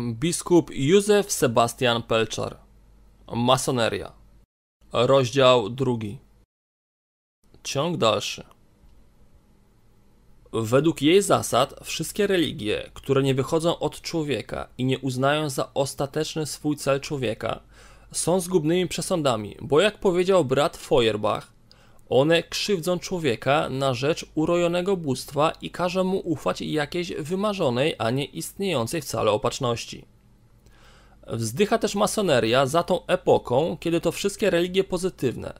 Biskup Józef Sebastian Pelczar Masoneria Rozdział drugi Ciąg dalszy Według jej zasad wszystkie religie, które nie wychodzą od człowieka i nie uznają za ostateczny swój cel człowieka, są zgubnymi przesądami, bo jak powiedział brat Feuerbach, one krzywdzą człowieka na rzecz urojonego bóstwa i każą mu ufać jakiejś wymarzonej, a nie istniejącej wcale opatrzności. Wzdycha też masoneria za tą epoką, kiedy to wszystkie religie pozytywne,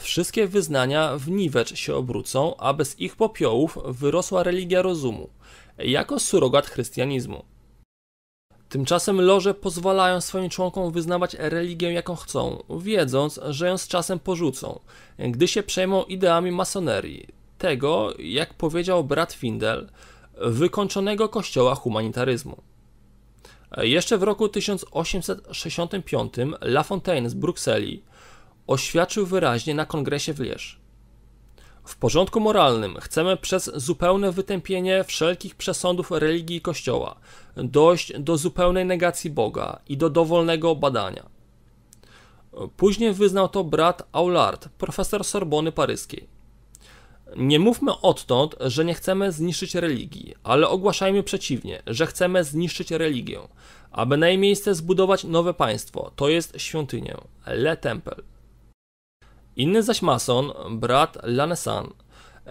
wszystkie wyznania w niwecz się obrócą, a bez ich popiołów wyrosła religia rozumu, jako surogat chrystianizmu. Tymczasem loże pozwalają swoim członkom wyznawać religię jaką chcą, wiedząc, że ją z czasem porzucą, gdy się przejmą ideami masonerii, tego, jak powiedział brat Findel, wykończonego kościoła humanitaryzmu. Jeszcze w roku 1865 La Fontaine z Brukseli oświadczył wyraźnie na kongresie w Lierz, w porządku moralnym chcemy przez zupełne wytępienie wszelkich przesądów religii i Kościoła dojść do zupełnej negacji Boga i do dowolnego badania. Później wyznał to brat Aulard, profesor Sorbony paryskiej. Nie mówmy odtąd, że nie chcemy zniszczyć religii, ale ogłaszajmy przeciwnie, że chcemy zniszczyć religię, aby na jej miejsce zbudować nowe państwo, to jest świątynię, Le Temple. Inny zaś mason, brat Lanesan,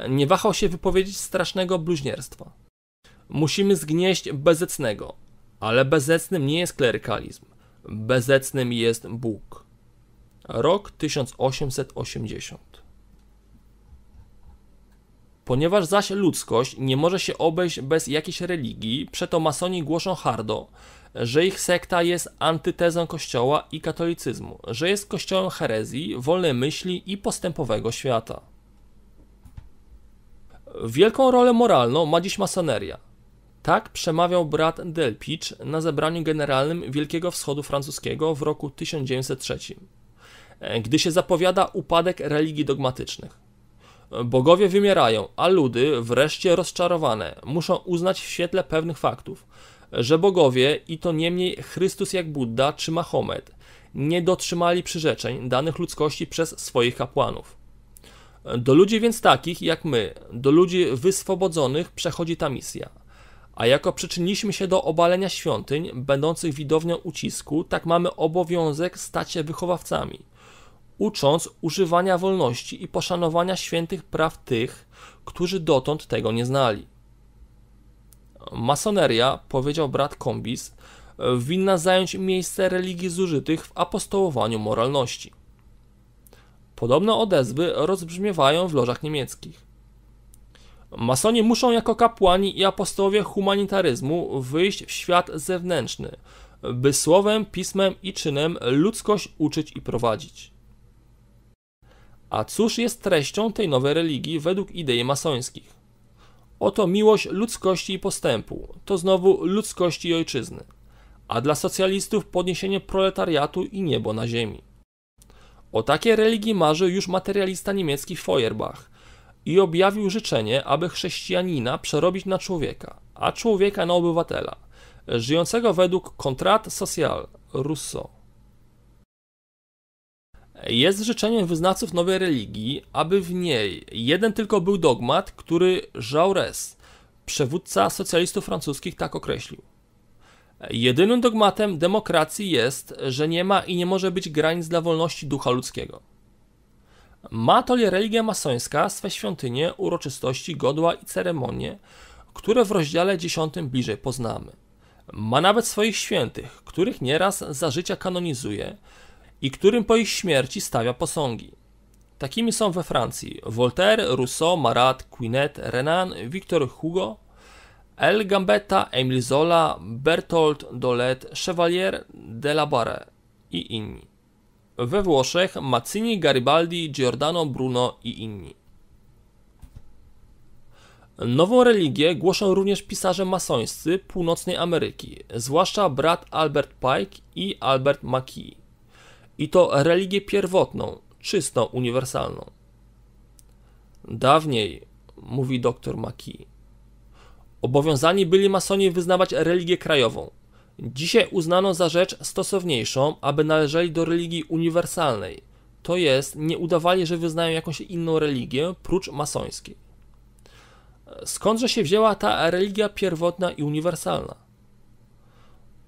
nie wahał się wypowiedzieć strasznego bluźnierstwa. Musimy zgnieść bezecnego, ale bezecnym nie jest klerykalizm, bezecnym jest Bóg. Rok 1880. Ponieważ zaś ludzkość nie może się obejść bez jakiejś religii, przeto masoni głoszą hardo, że ich sekta jest antytezą kościoła i katolicyzmu, że jest kościołem herezji, wolnej myśli i postępowego świata. Wielką rolę moralną ma dziś masoneria. Tak przemawiał brat Delpich na zebraniu generalnym Wielkiego Wschodu Francuskiego w roku 1903, gdy się zapowiada upadek religii dogmatycznych. Bogowie wymierają, a ludy, wreszcie rozczarowane, muszą uznać w świetle pewnych faktów, że bogowie, i to niemniej Chrystus jak Buddha czy Mahomet, nie dotrzymali przyrzeczeń danych ludzkości przez swoich kapłanów. Do ludzi więc takich jak my, do ludzi wyswobodzonych przechodzi ta misja. A jako przyczyniliśmy się do obalenia świątyń, będących widownią ucisku, tak mamy obowiązek stać się wychowawcami – ucząc używania wolności i poszanowania świętych praw tych, którzy dotąd tego nie znali. Masoneria, powiedział brat Kombis, winna zająć miejsce religii zużytych w apostołowaniu moralności. Podobne odezwy rozbrzmiewają w lożach niemieckich. Masoni muszą jako kapłani i apostołowie humanitaryzmu wyjść w świat zewnętrzny, by słowem, pismem i czynem ludzkość uczyć i prowadzić. A cóż jest treścią tej nowej religii według idei masońskich? Oto miłość ludzkości i postępu, to znowu ludzkości i ojczyzny, a dla socjalistów podniesienie proletariatu i niebo na ziemi. O takiej religii marzy już materialista niemiecki Feuerbach i objawił życzenie, aby chrześcijanina przerobić na człowieka, a człowieka na obywatela, żyjącego według kontrat Social Rousseau. Jest życzeniem wyznawców nowej religii, aby w niej jeden tylko był dogmat, który Jaurès, przywódca socjalistów francuskich, tak określił. Jedynym dogmatem demokracji jest, że nie ma i nie może być granic dla wolności ducha ludzkiego. Ma to religia masońska swe świątynie, uroczystości, godła i ceremonie, które w rozdziale 10 bliżej poznamy. Ma nawet swoich świętych, których nieraz za życia kanonizuje, i którym po ich śmierci stawia posągi. Takimi są we Francji Voltaire, Rousseau, Marat, Quinet, Renan, Victor Hugo, El Gambetta, Emile Zola, Bertolt Dolet, Chevalier de la Barre i inni. We Włoszech Mazzini, Garibaldi, Giordano Bruno i inni. Nową religię głoszą również pisarze masońscy północnej Ameryki, zwłaszcza brat Albert Pike i Albert McKee i to religię pierwotną, czystą, uniwersalną. Dawniej, mówi dr Maki, obowiązani byli masoni wyznawać religię krajową. Dzisiaj uznano za rzecz stosowniejszą, aby należeli do religii uniwersalnej, to jest nie udawali, że wyznają jakąś inną religię prócz masońskiej. Skądże się wzięła ta religia pierwotna i uniwersalna?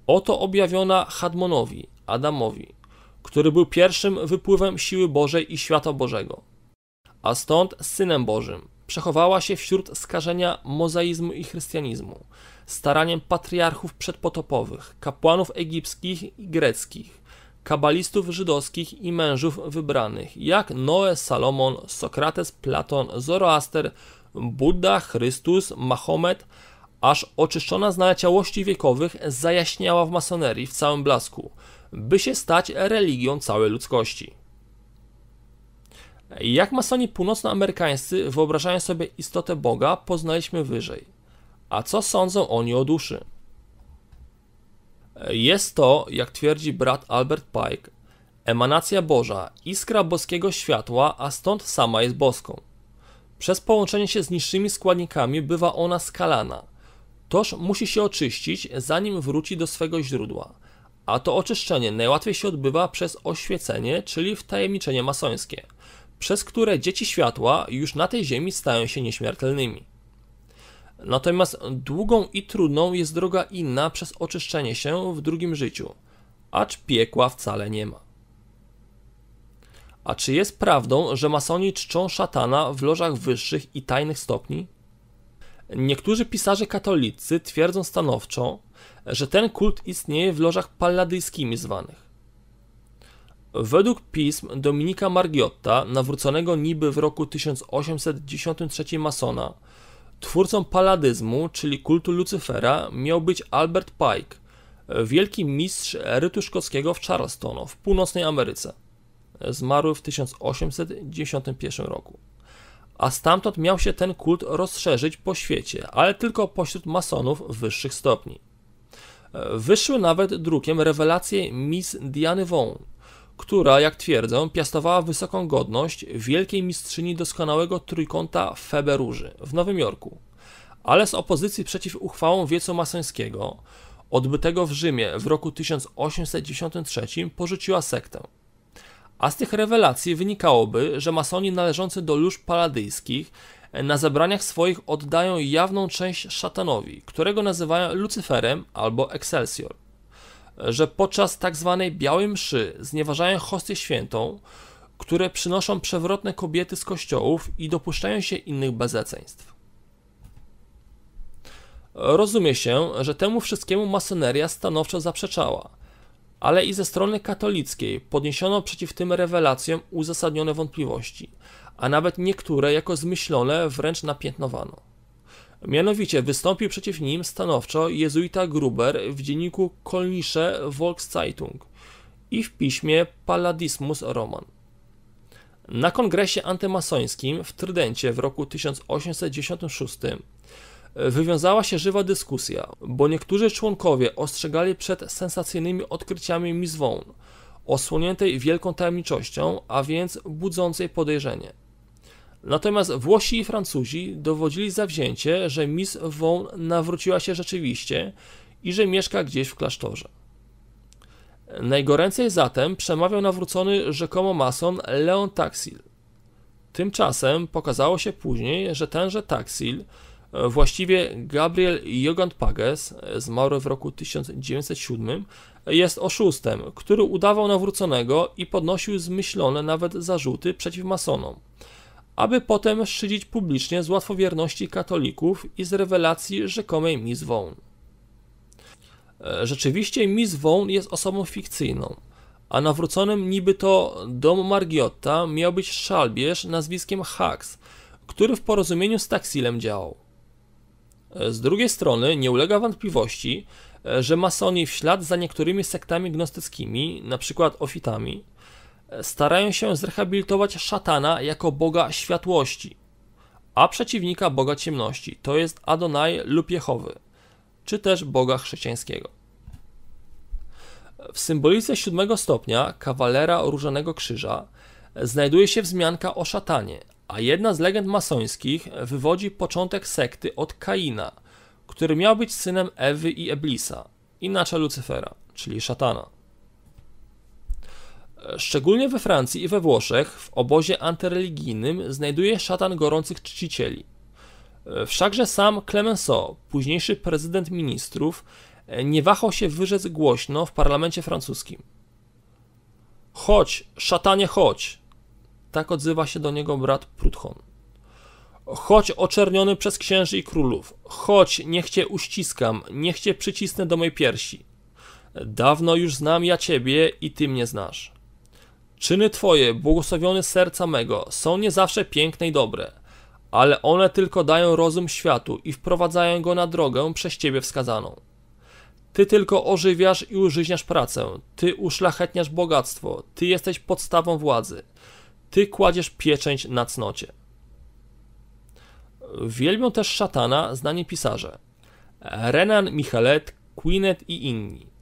Oto objawiona Hadmonowi, Adamowi, który był pierwszym wypływem siły Bożej i świata Bożego. A stąd Synem Bożym przechowała się wśród skażenia mozaizmu i chrystianizmu, staraniem patriarchów przedpotopowych, kapłanów egipskich i greckich, kabalistów żydowskich i mężów wybranych, jak Noe, Salomon, Sokrates, Platon, Zoroaster, Buddha, Chrystus, Mahomet, aż oczyszczona z naleciałości wiekowych zajaśniała w masonerii w całym blasku – by się stać religią całej ludzkości. Jak masoni północnoamerykańscy wyobrażają sobie istotę Boga, poznaliśmy wyżej. A co sądzą oni o duszy? Jest to, jak twierdzi brat Albert Pike, emanacja Boża, iskra boskiego światła, a stąd sama jest boską. Przez połączenie się z niższymi składnikami bywa ona skalana. Toż musi się oczyścić, zanim wróci do swego źródła – a to oczyszczenie najłatwiej się odbywa przez oświecenie, czyli wtajemniczenie masońskie, przez które dzieci światła już na tej ziemi stają się nieśmiertelnymi. Natomiast długą i trudną jest droga inna przez oczyszczenie się w drugim życiu, acz piekła wcale nie ma. A czy jest prawdą, że masoni czczą szatana w lożach wyższych i tajnych stopni? Niektórzy pisarze katolicy twierdzą stanowczo, że ten kult istnieje w lożach palladyjskimi zwanych. Według pism Dominika Margiotta, nawróconego niby w roku 1893 masona, twórcą paladyzmu, czyli kultu Lucyfera, miał być Albert Pike, wielki mistrz rytu szkockiego w Charleston w północnej Ameryce. Zmarły w 1891 roku. A stamtąd miał się ten kult rozszerzyć po świecie, ale tylko pośród masonów wyższych stopni. Wyszły nawet drukiem rewelacje Miss Diany Vaughan, która, jak twierdzą, piastowała wysoką godność wielkiej mistrzyni doskonałego trójkąta feberuży Róży w Nowym Jorku, ale z opozycji przeciw uchwałom wiecu masońskiego, odbytego w Rzymie w roku 1893, porzuciła sektę. A z tych rewelacji wynikałoby, że masoni należący do lóż paladyjskich na zebraniach swoich oddają jawną część szatanowi, którego nazywają Lucyferem albo Excelsior, że podczas tzw. Tak białej mszy znieważają hostię świętą, które przynoszą przewrotne kobiety z kościołów i dopuszczają się innych bezeceństw. Rozumie się, że temu wszystkiemu masoneria stanowczo zaprzeczała, ale i ze strony katolickiej podniesiono przeciw tym rewelacjom uzasadnione wątpliwości, a nawet niektóre jako zmyślone wręcz napiętnowano. Mianowicie wystąpił przeciw nim stanowczo jezuita Gruber w dzienniku Kolnische Volkszeitung i w piśmie Palladismus Roman. Na kongresie antymasońskim w Trydencie w roku 1896 wywiązała się żywa dyskusja, bo niektórzy członkowie ostrzegali przed sensacyjnymi odkryciami Miss Vaughan, osłoniętej wielką tajemniczością, a więc budzącej podejrzenie. Natomiast Włosi i Francuzi dowodzili zawzięcie, że Miss Von nawróciła się rzeczywiście i że mieszka gdzieś w klasztorze. Najgoręcej zatem przemawiał nawrócony rzekomo mason Leon Taxil. Tymczasem pokazało się później, że tenże Taxil, e, właściwie Gabriel Jogant Pages, zmarły w roku 1907, jest oszustem, który udawał nawróconego i podnosił zmyślone nawet zarzuty przeciw masonom aby potem szydzić publicznie z łatwowierności katolików i z rewelacji rzekomej Miss Vaughn. E, rzeczywiście Miss Vaughn jest osobą fikcyjną, a nawróconym niby to dom Margiotta miał być szalbierz nazwiskiem Hax, który w porozumieniu z Taxilem działał. E, z drugiej strony nie ulega wątpliwości, e, że masoni w ślad za niektórymi sektami gnostyckimi, np. ofitami, starają się zrehabilitować szatana jako boga światłości, a przeciwnika boga ciemności, to jest Adonai lub Jehowy, czy też boga chrześcijańskiego. W symbolice siódmego stopnia kawalera Różanego Krzyża znajduje się wzmianka o szatanie, a jedna z legend masońskich wywodzi początek sekty od Kaina, który miał być synem Ewy i Eblisa, inaczej Lucyfera, czyli szatana. Szczególnie we Francji i we Włoszech w obozie antyreligijnym znajduje szatan gorących czcicieli. E, wszakże sam Clemenceau, późniejszy prezydent ministrów, e, nie wahał się wyrzec głośno w parlamencie francuskim. Chodź, szatanie, chodź! Tak odzywa się do niego brat Prudhon. Chodź oczerniony przez księży i królów. Chodź, niech cię uściskam, niech cię przycisnę do mojej piersi. Dawno już znam ja ciebie i ty mnie znasz. Czyny Twoje, błogosławione serca mego, są nie zawsze piękne i dobre, ale one tylko dają rozum światu i wprowadzają go na drogę przez Ciebie wskazaną. Ty tylko ożywiasz i użyźniasz pracę, Ty uszlachetniasz bogactwo, Ty jesteś podstawą władzy, Ty kładziesz pieczęć na cnocie. Wielbią też szatana znani pisarze. Renan Michelet, Quinet i inni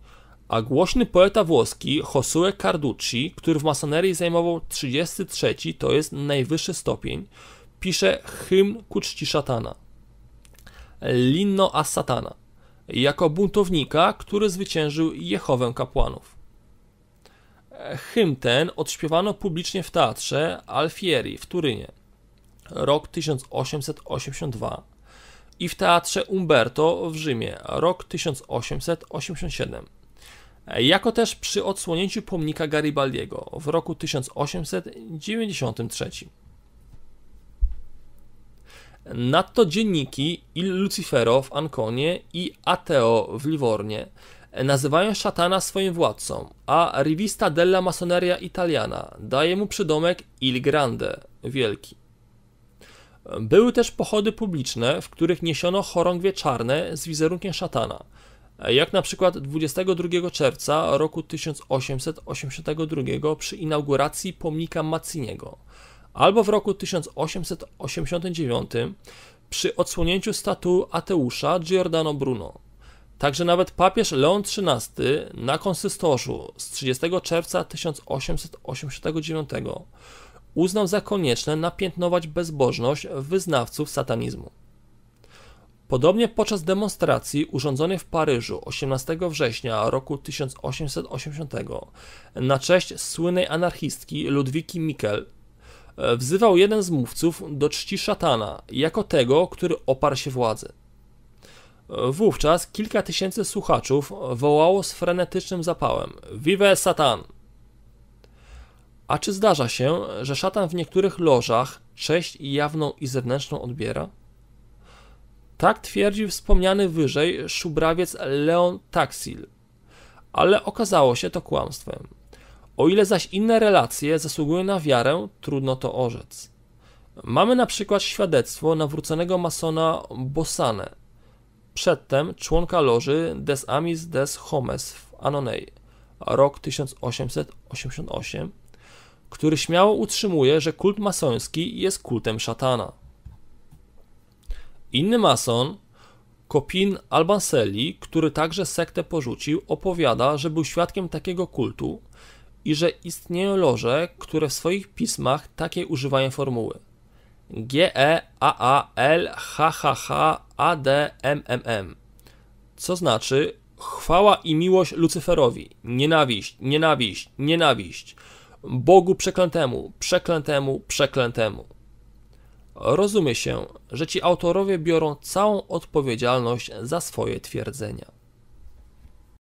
a głośny poeta włoski Josue Carducci, który w masonerii zajmował 33, to jest najwyższy stopień, pisze hymn ku czci szatana. Linno a satana, jako buntownika, który zwyciężył Jehowę kapłanów. Hymn ten odśpiewano publicznie w teatrze Alfieri w Turynie, rok 1882 i w teatrze Umberto w Rzymie, rok 1887 jako też przy odsłonięciu pomnika Garibaldiego w roku 1893. Nadto dzienniki Il Lucifero w Anconie i Ateo w Livornie nazywają szatana swoim władcą, a Rivista della Masoneria Italiana daje mu przydomek Il Grande, wielki. Były też pochody publiczne, w których niesiono chorągwie czarne z wizerunkiem szatana, jak na przykład 22 czerwca roku 1882 przy inauguracji pomnika Mazziniego, albo w roku 1889 przy odsłonięciu statu Ateusza Giordano Bruno. Także nawet papież Leon XIII na konsystorzu z 30 czerwca 1889 uznał za konieczne napiętnować bezbożność wyznawców satanizmu. Podobnie podczas demonstracji urządzonej w Paryżu 18 września roku 1880 na cześć słynnej anarchistki Ludwiki Mikkel e, wzywał jeden z mówców do czci szatana jako tego, który oparł się władzy. E, wówczas kilka tysięcy słuchaczów wołało z frenetycznym zapałem: Vive Satan! A czy zdarza się, że szatan w niektórych lożach cześć jawną i zewnętrzną odbiera? Tak twierdził wspomniany wyżej szubrawiec Leon Taxil. Ale okazało się to kłamstwem. O ile zaś inne relacje zasługują na wiarę, trudno to orzec. Mamy na przykład świadectwo nawróconego masona Bosane, przedtem członka loży Des Amis des Homes w Annonay, rok 1888, który śmiało utrzymuje, że kult masoński jest kultem szatana. Inny mason, Kopin Albanselli, który także sektę porzucił, opowiada, że był świadkiem takiego kultu i że istnieją loże, które w swoich pismach takiej używają formuły. G E A A L H H H A D M M M. Co znaczy chwała i miłość Lucyferowi, nienawiść, nienawiść, nienawiść, Bogu przeklętemu, przeklętemu, przeklętemu. Rozumie się, że ci autorowie biorą całą odpowiedzialność za swoje twierdzenia.